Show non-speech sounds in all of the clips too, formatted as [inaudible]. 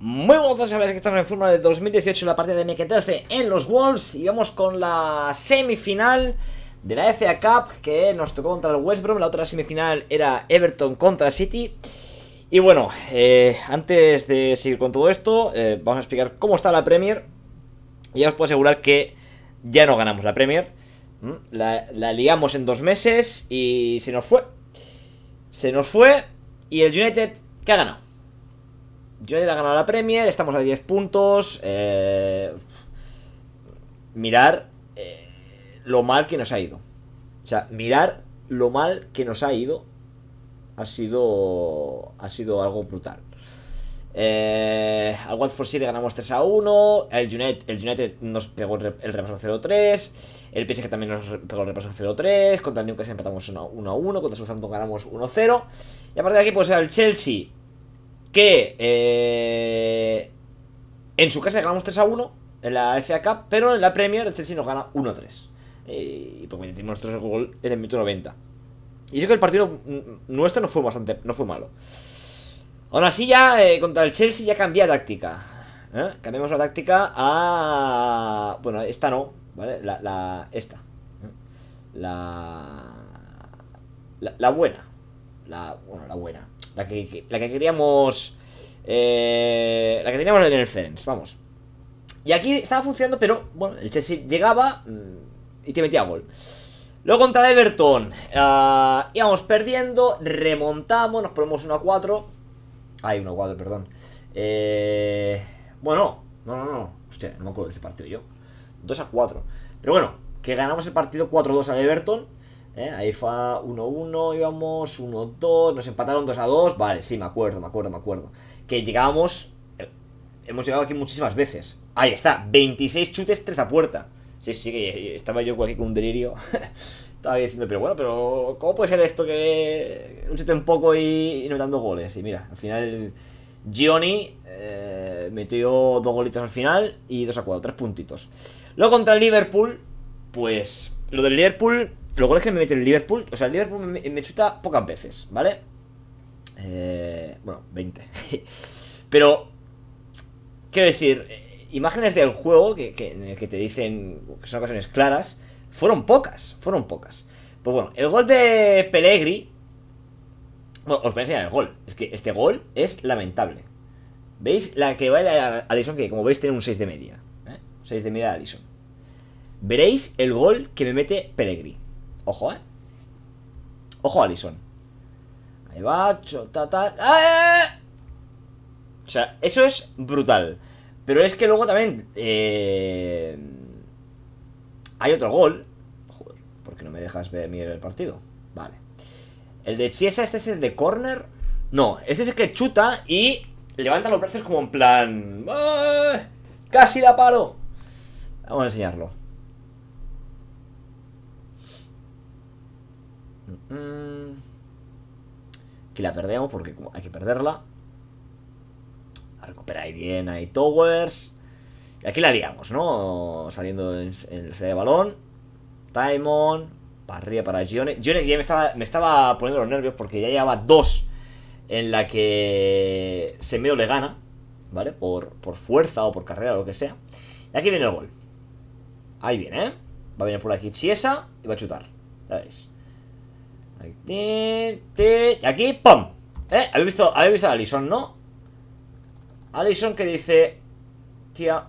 Muy buenos a sabéis que estamos en forma de 2018 en la partida de MK13 en los Wolves y vamos con la semifinal de la FA Cup que nos tocó contra el West Brom, la otra semifinal era Everton contra City y bueno, eh, antes de seguir con todo esto, eh, vamos a explicar cómo está la Premier y ya os puedo asegurar que ya no ganamos la Premier ¿Mm? la, la liamos en dos meses y se nos fue se nos fue y el United, ¿qué ha ganado? United ha ganado la Premier, estamos a 10 puntos. Eh, mirar eh, lo mal que nos ha ido. O sea, mirar lo mal que nos ha ido ha sido, ha sido algo brutal. Eh, al Watford City ganamos 3 a 1. El United, nos pegó el, repaso 0-3. El PSG también nos pegó el repaso 0-3. Contra el Newcastle empatamos 1 a 1. Contra Southampton ganamos 1-0. Y aparte de aquí, pues el Chelsea que eh, en su casa ganamos 3 a 1 en la FA Cup, pero en la Premier el Chelsea nos gana 1 a 3. Eh, y, pues metimos nuestro gol en el minuto 90. Y yo creo que el partido nuestro no fue bastante, no fue malo. Aún así ya eh, contra el Chelsea ya cambié táctica. ¿eh? Cambiamos la táctica a... Bueno, esta no, ¿vale? La... esta. La, la... La buena. La... Bueno, la buena. La que, queríamos... Eh, la que teníamos en el Ferenc vamos. Y aquí estaba funcionando, pero bueno, el Chelsea llegaba mm, y te metía gol. Luego contra Everton, ah, íbamos perdiendo, remontamos, nos ponemos 1 a 4. Ay, 1 a 4, perdón. Eh, bueno, no, no, no, hostia, no me acuerdo de ese partido yo. 2 a 4. Pero bueno, que ganamos el partido 4-2 al Everton. ¿eh? Ahí fue 1-1, íbamos 1-2, nos empataron 2-2, vale, sí, me acuerdo, me acuerdo, me acuerdo. Que llegábamos, eh, hemos llegado aquí muchísimas veces. Ahí está, 26 chutes, 3 a puerta. Sí, sí, estaba yo aquí con un delirio. [laughs] Estaba diciendo, pero bueno, pero ¿cómo puede ser esto que un chute en poco y, no dando goles? Y mira, al final Gioni eh, metió dos golitos al final y 2 a 4, tres puntitos. Luego contra el Liverpool, pues lo del Liverpool los goles que me el Liverpool, o sea, el Liverpool me, chuta pocas veces, ¿vale? Eh, bueno, 20. [laughs] Pero, quiero decir, eh, imágenes del juego que, que, te dicen que son ocasiones claras, fueron pocas, fueron pocas. Pues bueno, el gol de Pellegri... Bueno, os voy a enseñar el gol. Es que este gol es lamentable. ¿Veis? La que a Alison, que como veis tiene un 6 de media. ¿eh? 6 de media de Alison. Veréis el gol que me mete Pellegrini. Ojo, ¿eh? Ojo, Alison. Ahí va, chota, ta, ta ¡Ah, eh, eh, eh! O sea, eso es brutal. Pero es que luego también... Hay otro gol. Joder, ¿por no me dejas ver mirar el partido? Vale. El de Chiesa, este es el de corner. No, este es el que chuta y levanta los brazos como en plan... ¡Casi la paro! Vamos a enseñarlo. Mm. que la perdemos porque hay que perderla. A recuperar ahí bien, hay Towers. Y aquí la haríamos, ¿no? Saliendo en, la el de balón. Taimon Para arriba para Jones Gione ya me estaba, me estaba poniendo los nervios porque ya llevaba dos en la que Semedo le gana, ¿vale? Por, por fuerza o por carrera o lo que sea. Y aquí viene el gol. Ahí viene, ¿eh? Va a venir por aquí Chiesa y va a chutar. Ya veréis. Y aquí, ¡pum! ¿Eh? ¿Habéis visto, a Alison, no? Alison que dice... Tía,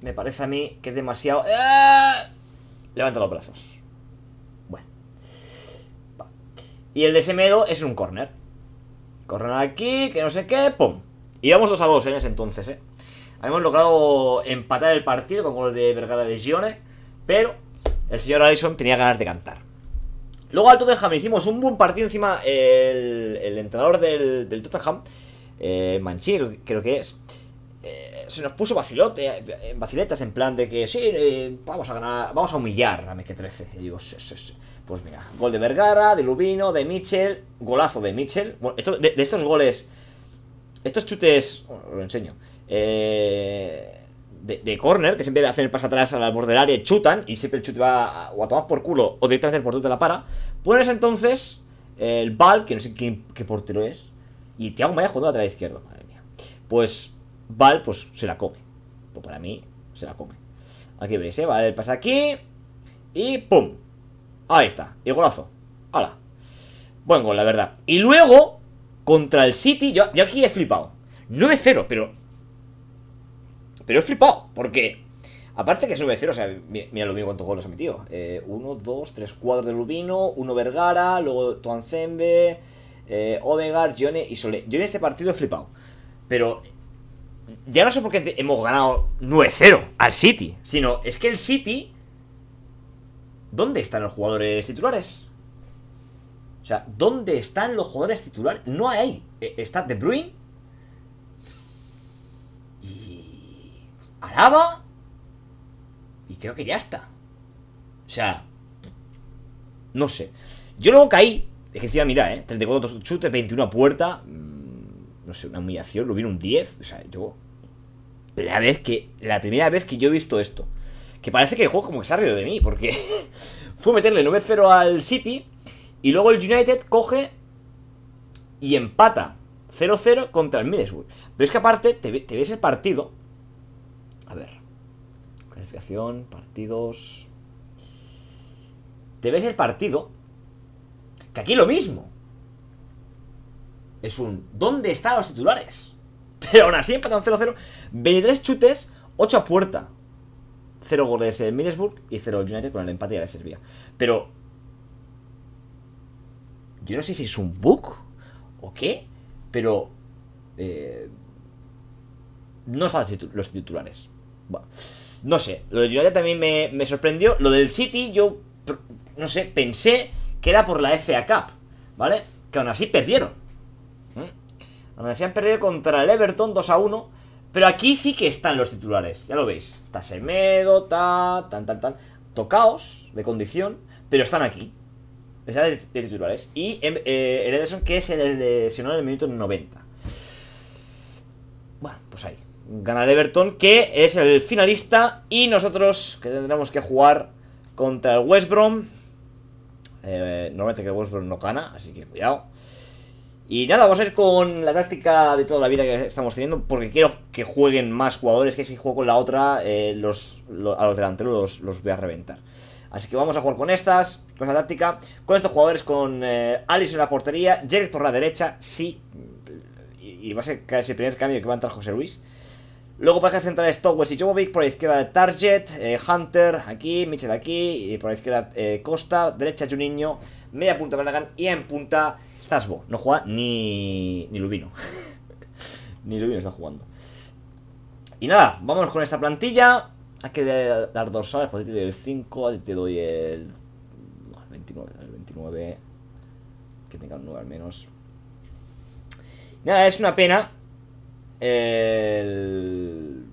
me parece a mí que es demasiado... ¡Eh! Levanta los brazos. Bueno. Y el de ese Semedo es un corner. Corner aquí, que no sé qué, ¡pum! Y vamos 2 a 2 en ese entonces, ¿eh? Habíamos logrado empatar el partido con el de Vergara de Gione, pero el señor Alison tenía ganas de cantar. Luego al Tottenham hicimos un buen partido encima el, el entrenador del, del Tottenham, eh, creo que es. Eh, se nos puso vacilote, eh, vaciletas en plan de que sí, eh, vamos a ganar, vamos a humillar a Meque 13. Y digo, Pues mira, gol de Vergara, de Lubino, de Mitchell, golazo de Mitchell. Bueno, de, estos goles, estos chutes, bueno, lo enseño. Eh, de, corner, que siempre hacen el paso atrás al borde del área, chutan, y siempre el chute va o a tomar por culo, o directamente del portero de la para. Pones entonces el Val, que no sé qué, qué portero es, y Thiago Maya jugando de izquierdo, madre mía. Pues Val, pues se la come. Pues para mí, se la come. Aquí veis, ¿eh? dar el pase aquí, y ¡pum! Ahí está, y golazo. ¡Hala! bueno la verdad. Y luego, contra el City, yo, yo aquí he flipado. 9-0, pero pero he flipado, porque Aparte que es 9-0, o sea, mira lo mismo cuántos goles ha metido. Eh, uno, dos, tres, cuatro de Lubino, uno Vergara, luego Tuanzembe, eh, Odegar, Gione y sole Yo en este partido he flipado. Pero ya no sé por qué hemos ganado 9-0 al City, sino es que el City... ¿Dónde están los jugadores titulares? O sea, ¿dónde están los jugadores titulares? No hay. Eh, está De Bruyne, Araba. Y creo que ya está. O sea, no sé. Yo luego caí. Es que encima, mira, ¿eh? 34 chutes, 21 puerta. Mm, no sé, una humillación. Lo vi un 10. O sea, yo. Primera vez que. La primera vez que yo he visto esto. Que parece que el juego como que se ha reído de mí. Porque [laughs] fue meterle 9-0 al City. Y luego el United coge. Y empata 0-0 contra el Middlesbrough. Pero es que aparte, te ves el partido. A ver. Clasificación, partidos. Te ves el partido. Que aquí lo mismo. Es un. ¿Dónde están los titulares? [laughs] Pero aún así empatan 0-0. 23 chutes, 8 a puerta. 0 goles en Middlesbrough y 0 United con el empate de la Serbia. Pero. Yo no sé si es un bug o qué, pero. Eh, no están los titulares no sé, lo del United también me, sorprendió. Lo del City, yo, no sé, pensé que era por la FA Cup, ¿vale? Que aún así perdieron. ¿Mm? Aún así han perdido contra el Everton 2 a 1. Pero aquí sí que están los titulares, ya lo veis. Está Semedo, ta, tan, tan, tan. Tocaos de condición, pero están aquí. Están de, titulares. Y eh, eh, el Ederson que se lesionó en el minuto 90. Bueno, pues ahí. Gana el Everton, que es el finalista. Y nosotros, que tendremos que jugar contra el West Brom. Eh, normalmente que el West Brom no gana, así que cuidado. Y nada, vamos a ir con la táctica de toda la vida que estamos teniendo, porque quiero que jueguen más jugadores, que si juego con la otra, eh, los, a los delanteros los, voy a reventar. Así que vamos a jugar con estas, con esta táctica, con estos jugadores, con eh, Alice en la portería, Jerry por la derecha, sí, y, va a ser ese primer cambio que va a entrar José Luis. Luego para que central Stowers y Jovovic, por la izquierda Target, eh, Hunter aquí, Mitchell aquí, y por la izquierda eh, Costa, derecha Juninho, media punta Bernagan y en punta Stasbo. No juega ni, ni Lubino. [laughs] ni Lubino está jugando. Y nada, vamos con esta plantilla. Hay que dar dorsales, pues por ti te doy el 5, te doy el 29, el 29. Que tenga un 9 al menos. Nada, es una pena el,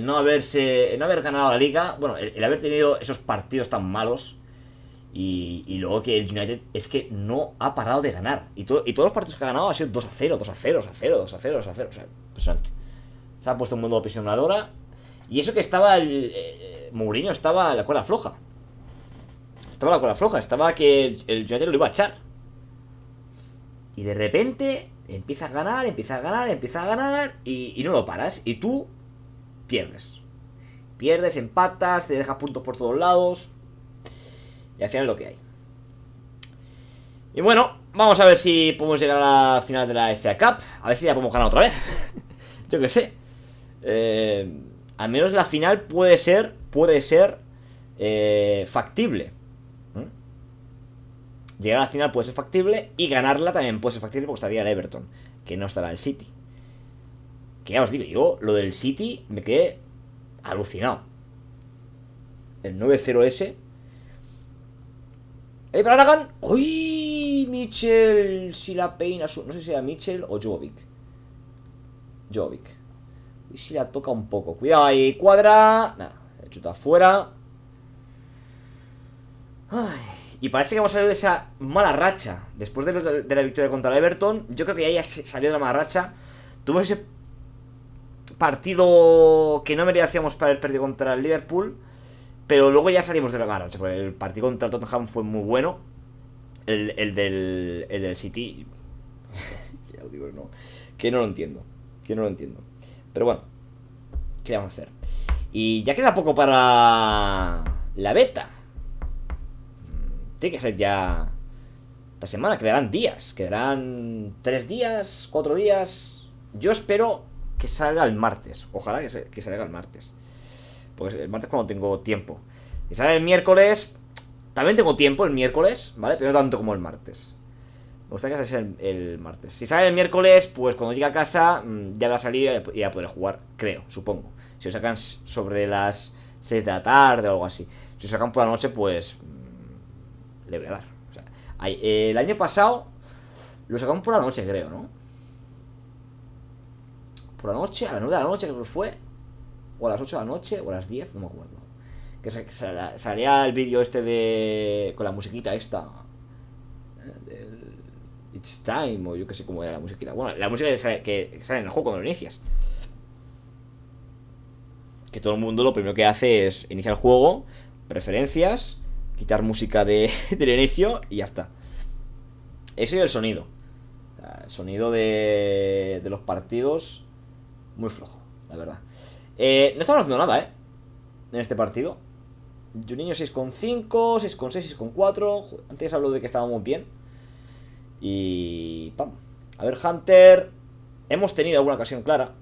no haberse, el no haber ganado la liga, bueno, el, haber tenido esos partidos tan malos y, luego que el United es que no ha parado de ganar. Y, todos los partidos que ha ganado ha sido 2 a 0, 2 a 0, 2 a 0, 2 a 0, 2 O sea, Se ha puesto un mundo prisionadora. Y eso que estaba el. Eh, Mourinho estaba la cuerda floja. Estaba la cuerda floja. Estaba que el United lo iba a echar. Y de repente empiezas a ganar, empiezas a ganar, empiezas a ganar y, no lo paras. Y tú pierdes. Pierdes, empatas, te dejas puntos por todos lados. Y al final lo que hay. Y bueno, vamos a ver si podemos llegar a la final de la FA Cup. A ver si la podemos ganar otra vez. [laughs] Yo qué sé. Eh, al menos la final puede ser, puede ser eh, factible llegar a la final puede ser factible y ganarla también puede ser factible porque estaría el Everton, que no estará el City. Que ya os digo, yo lo del City me quedé alucinado. El 9-0S. ¡Eh, para Aragon ¡Uy! Mitchell, si la peina. Su... No sé si era Mitchell o Jovic. Jovic. Y si la toca un poco. Cuidado ahí, cuadra. Nada, chuta afuera. Ay. Y parece que hemos salido de esa mala racha. Después de, la victoria contra el Everton, yo creo que ya, salió de la mala racha. Tuvimos ese partido que no merecíamos para el perdido contra el Liverpool. Pero luego ya salimos de la racha. el partido contra el Tottenham fue muy bueno. El, del, el del City. [laughs] Que no lo entiendo. Que no lo entiendo. Pero bueno. ¿Qué vamos a hacer? Y ya queda poco para la beta. Tiene que ser ya... Esta semana quedarán días. Quedarán tres días, cuatro días. Yo espero que salga el martes. Ojalá que, salga el martes. Pues el martes cuando tengo tiempo. Y sale el miércoles. También tengo tiempo el miércoles, ¿vale? Pero no tanto como el martes. Me gustaría que sea el, martes. Si sale el miércoles, pues cuando llegue a casa mm, ya va a salir y ya poder jugar, creo, supongo. Si lo sacan sobre las seis de la tarde o algo así. Si lo sacan por la noche, pues mm, le dar. Eh, el año pasado lo sacamos por la noche, creo, ¿no? Por la noche, a las 9 de la noche creo que fue. O a las 8 de la noche, o a las 10, no me acuerdo. Que salía el vídeo este de... con la musiquita esta. Eh, del It's Time, o yo que sé cómo era la musiquita. Bueno, la música que sale, que sale en el juego cuando lo inicias que todo el mundo lo primero que hace es iniciar el juego, preferencias, quitar música [laughs] del inicio y ya está. Eso y el sonido. El sonido de, de los partidos, muy flojo, la verdad. Eh, no estamos haciendo nada, ¿eh? En este partido. Juninho 6,5, 6,6, 6,4. Antes hablo de que estábamos bien. Y... Vamos, A ver, Hunter. Hemos tenido alguna ocasión clara.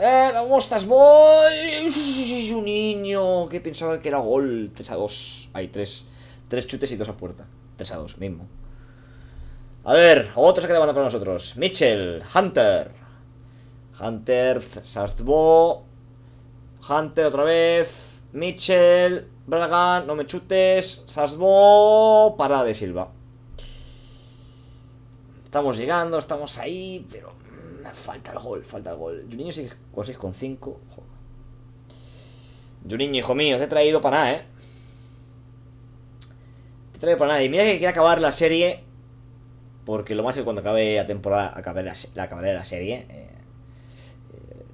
¡Eh! ¿Cómo estás, ¡Sus Un niño que pensaba que era gol. 3 a 2. Hay 3. 3 chutes y 2 a puerta. 3 a 2, mismo. A ver, otros que te banda para nosotros. Mitchell, Hunter. Hunter, Sasbo. Hunter otra vez. Mitchell, Bragan, no me chutes. Sastbo, parada de Silva. Estamos llegando, estamos ahí, pero falta el gol, falta el gol. Juninho 6,5. Juninho, hijo mío, te he traído para nada, ¿eh? Te he traído para nada. Y mira que quiere acabar la serie. Porque lo más es cuando acabe la temporada, acabe acabaré la serie. Eh, eh,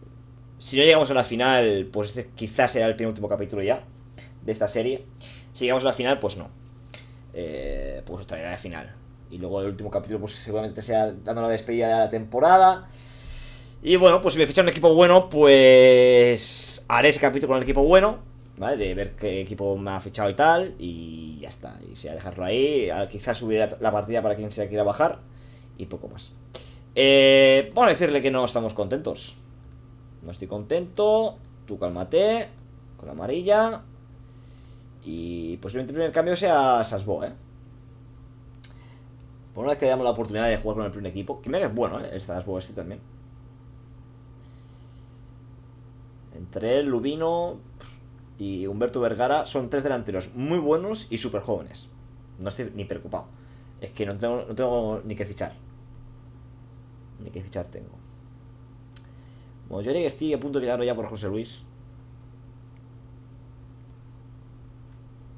si no llegamos a la final, pues este quizás será el penúltimo capítulo ya de esta serie. Si llegamos a la final, pues no. Eh, pues os traerá la final. Y luego el último capítulo, pues seguramente sea dando la despedida de la temporada. Y bueno, pues si me fichan un equipo bueno, pues haré ese capítulo con el equipo bueno, ¿vale? De ver qué equipo me ha fichado y tal, y ya está. Y sea dejarlo ahí, quizás subir la partida para quien sea que quiera bajar, y poco más. Eh, decirle que no estamos contentos. No estoy contento, tú cálmate, con la amarilla. Y posiblemente el primer cambio sea Sasbo, ¿eh? Por una vez que le damos la oportunidad de jugar con el primer equipo. que me es bueno, ¿eh? Es Strasbourg este también. Entre él, Lubino y Humberto Vergara son tres delanteros muy buenos y súper jóvenes. No estoy ni preocupado. Es que no tengo, tengo ni que fichar. Ni que fichar tengo. Bueno, yo que estoy a punto de quedarlo ya por José Luis.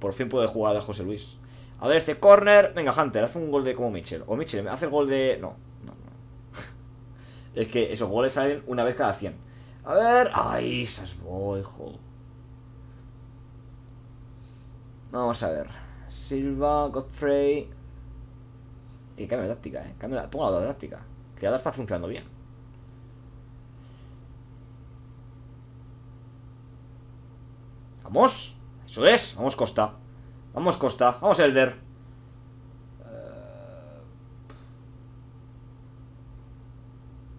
Por fin puede jugar a José Luis. A ver, este corner. Venga, Hunter, hace un gol de como Mitchell. O Mitchell, hace el gol de. No, no, no. [laughs] es que esos goles salen una vez cada 100. A ver. Ay, esas boy, hijo. Vamos a ver. Silva, Godfrey. Y cambia táctica, eh. Pongo la otra táctica. Que ahora está funcionando bien. ¡Vamos! ¡Eso es! ¡Vamos, Costa! Vamos Costa, vamos Elder. Eh,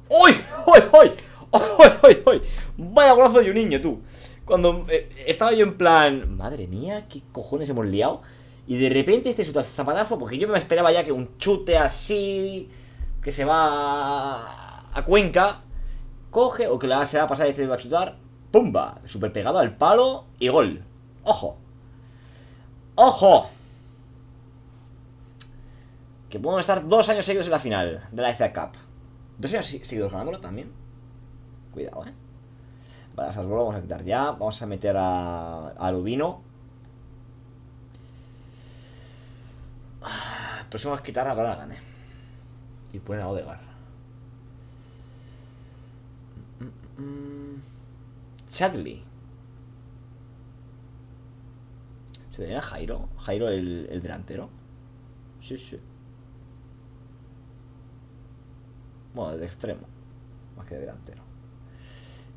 ¡Uy! ¡Uy! ¡Uy! ¡Uy! ¡Uy! ¡Uy! Vaya golazo de un niño, tú. Cuando eh, estaba yo en plan, madre mía, qué cojones hemos liado. Y de repente este su zapatazo, porque yo me esperaba ya que un chute así, que se va a, Cuenca, coge o que la se va a pasar y se este va a chutar, ¡pumba! Super pegado al palo y gol. ¡Ojo! ¡Ojo! Que podemos estar dos años seguidos en la final de la FA Cup. ¿Dos años seguidos ganándolo también? Cuidado, ¿eh? Vale, lo vamos a quitar ya. Vamos a meter a, a Lubino. Ah, Próximo a quitar a la ¿eh? Y poner a Odegar. Mm, mm, mm. Chadley. ¿Se tenía Jairo? Jairo el, delantero. Sí, sí. Bueno, de extremo. Más que delantero.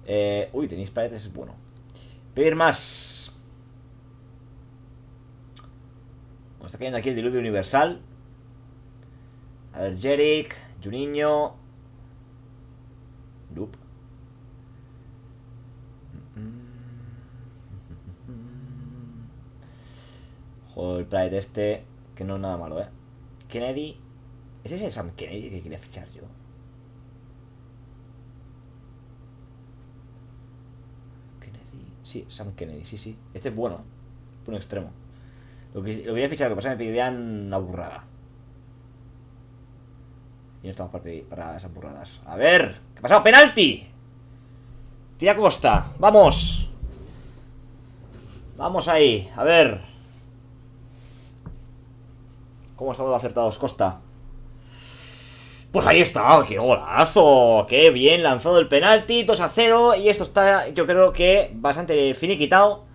Eh, uy, tenéis paredes, es bueno. Pedir más. está cayendo aquí el diluvio universal. A ver, Jeric, Juninho. Loop. O el Pride este, que no es nada malo, ¿eh? Kennedy. ¿Ese es el Sam Kennedy que quería fichar yo? Kennedy. Sí, Sam Kennedy, sí, sí. Este es bueno. ¿eh? Por un extremo. Lo, que, lo quería fichar, lo que pasa es que me pidían una burrada. Y no estamos para, para esas burradas. A ver, ¿qué ha pasado? ¡Penalti! Tira Costa, vamos. Vamos ahí, a ver. ¿Cómo estamos acertados, Costa? Pues ahí está, qué golazo, qué bien lanzado el penalti, 2 a 0 y esto está yo creo que bastante finiquitado.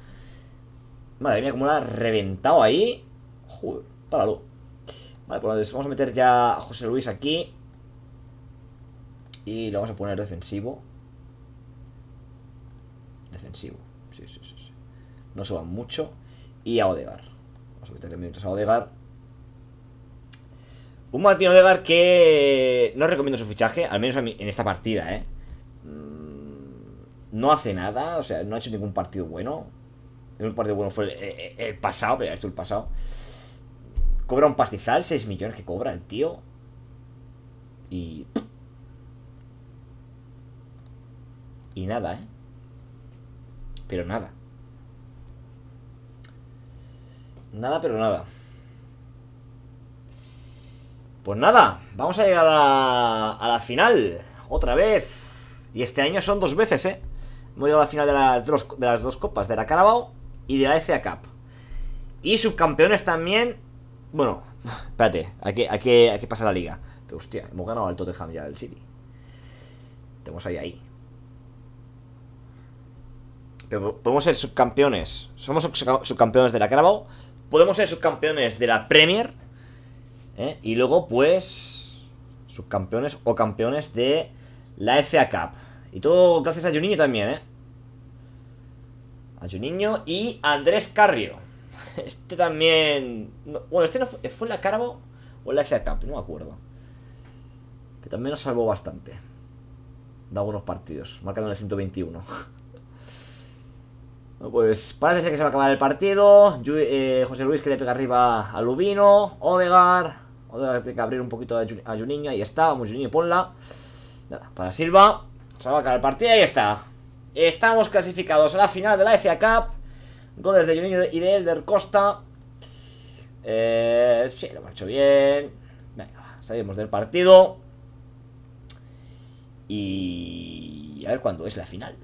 Madre mía, cómo lo ha reventado ahí. Joder, páralo. Vale, pues vamos a meter ya a José Luis aquí. Y lo vamos a poner defensivo. Defensivo, sí, sí, sí. sí. No suban mucho. Y a Odegar. Vamos a meterle minutos a Odegar. Un Martín Odegar que no recomiendo su fichaje, al menos en esta partida, ¿eh? Mm, no hace nada, o sea, no ha hecho ningún partido bueno. El partido bueno fue el, eh, eh, pasado, pero esto el pasado. Cobra un pastizal, 6 millones que cobra el tío. Y... Y nada, ¿eh? Pero nada. Nada, pero nada. Pues nada, vamos a llegar a, la final, otra vez. Y este año son dos veces, ¿eh? Hemos llegado a la final de las, dos, copas, de la Carabao y de la FA Cup. Y subcampeones también. Bueno, [laughs] espérate, aquí, aquí, aquí pasa la liga. Pero hostia, hemos ganado al Tottenham ya del City. Tenemos ahí ahí. Pero podemos ser subcampeones. Somos subcampeones de la Carabao. Podemos ser subcampeones de la Premier. ¿eh? Y luego, pues, subcampeones o campeones de la FA Cup. Y todo gracias a Juninho también, ¿eh? A Juninho y Andrés Carrio. [laughs] Este también... bueno, este no fue, la Carabo o la FA Cup, no me acuerdo. Que también nos salvó bastante. Da algunos partidos, marcando en el 121. [laughs] Pues parece ser que se va a acabar el partido. Eh, José Luis que le pega arriba a Lubino. Odegar. Vamos que abrir un poquito a Juninho. Ahí está, vamos Juninho, ponla. Nada, para Silva. Se va a acabar el partido ahí está. Estamos clasificados a la final de la FA Cup. Goles de Juninho y de Elder Costa. Eh, sí, lo hemos bien. Venga, salimos del partido. Y a ver cuándo es la final.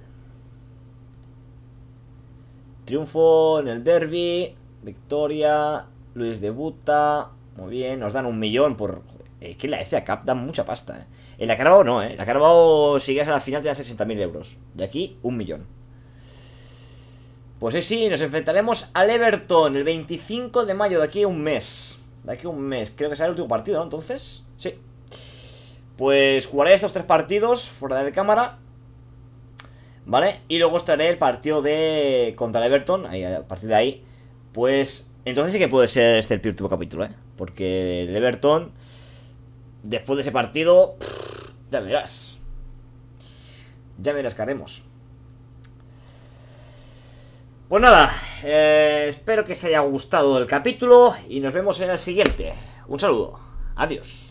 Triunfo en el derby. Victoria. Luis debuta. Muy bien, nos dan un millón por... Es que la FA Cup da mucha pasta, ¿eh? En la Carabao no, ¿eh? La Carabao, si llegas a la final, te dan 60.000 euros. De aquí, un millón. Pues sí, sí, nos enfrentaremos al Everton el 25 de mayo, de aquí a un mes. De aquí a un mes. Creo que será el último partido, ¿no? Entonces, sí. Pues jugaré estos tres partidos fuera de cámara. ¿Vale? Y luego os el partido de contra el Everton. a partir de ahí. Pues entonces sí que puede ser este el último capítulo, ¿eh? Porque el Everton, después de ese partido, ya verás. Ya verás qué haremos. Pues nada, eh, espero que os haya gustado el capítulo y nos vemos en el siguiente. Un saludo, adiós.